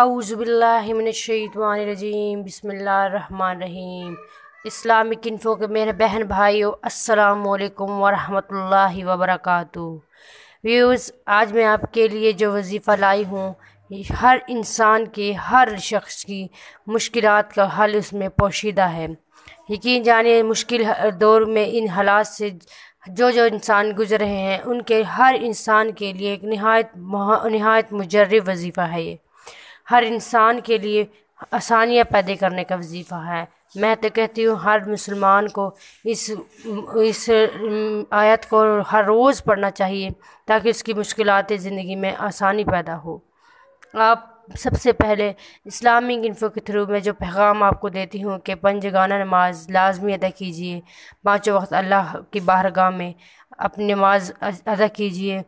अउज़बिल्लिमिनशैतवानरजीम बसमीम Islamic info के मेरे बहन भाइयों वालेकुम वरहमल वबरक व्यूज़ आज मैं आपके लिए जो वजीफ़ा लाई हूँ हर इंसान के हर शख्स की मुश्किल का हल उसमें पोशीदा है यकीन जाने मुश्किल दौर में इन हालात से जो जो इंसान गुजर रहे हैं उनके हर इंसान के लिए एक नहायत नहायत मुजर्रब वजीफ़ा है ये हर इंसान के लिए आसानियाँ पैदा करने का वजीफ़ा है मैं तो कहती हूँ हर मुसलमान को इस इस आयत को हर रोज़ पढ़ना चाहिए ताकि उसकी मुश्किल ज़िंदगी में आसानी पैदा हो आप सबसे पहले इस्लामिक इन्फो के थ्रू मैं जो पैगाम आपको देती हूँ कि पंजगाना नमाज लाजमी अदा कीजिए पाँचों वक्त अल्लाह की बारगाह में अपनी नमाज अदा कीजिए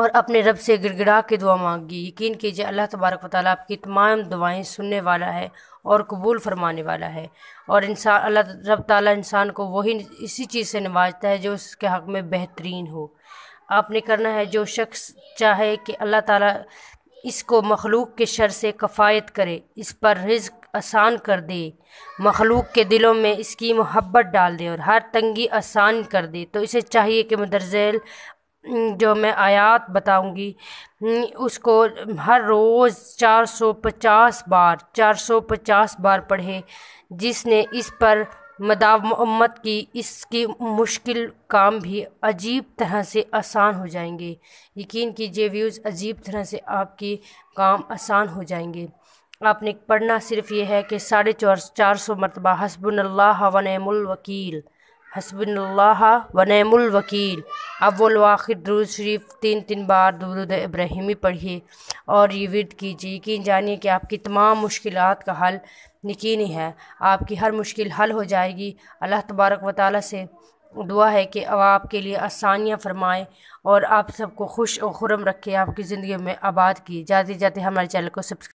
और अपने रब से गिड़गिड़ा के दुआ मांगी यकीन कीजिए अल्लाह तबारक वाली आपकी तमाम दुआएं सुनने वाला है और कबूल फरमाने वाला है और इंसान अल्लाह रब ताला इंसान को वही इसी चीज़ से नवाजता है जो उसके हक़ में बेहतरीन हो आपने करना है जो शख्स चाहे कि अल्लाह ताला इसको मखलूक के शर से कफ़ायत करे इस पर रिज्क आसान कर दे मखलूक के दिलों में इसकी मोहब्बत डाल दे और हर तंगी आसान कर दे तो इसे चाहिए कि मदरज़ैल जो मैं आयात बताऊंगी उसको हर रोज़ 450 बार 450 बार पढ़े जिसने इस पर मदावमत की इसकी मुश्किल काम भी अजीब तरह से आसान हो जाएंगे यकीन कीजिए व्यूज़ अजीब तरह से आपकी काम आसान हो जाएंगे आपने पढ़ना सिर्फ ये है कि साढ़े चार चार सौ मरतबा हसबुल्ला हवन वकील हसबिनल्ला वनमुलवकील अव्वल दरूद शरीफ तीन तीन बार दरुद इब्राहिमी पढ़िए और ये विद कीजिए यकीन जानिए कि आपकी तमाम मुश्किल का हल यकीनी है आपकी हर मुश्किल हल हो जाएगी अल्लाह तबारक व ताली से दुआ है कि अब आपके लिए आसानियाँ फरमाएँ और आप सबको खुश और खुरम रखे आपकी ज़िंदगी में आबाद की जाते जाते हमारे चैनल को सब्सक्राइब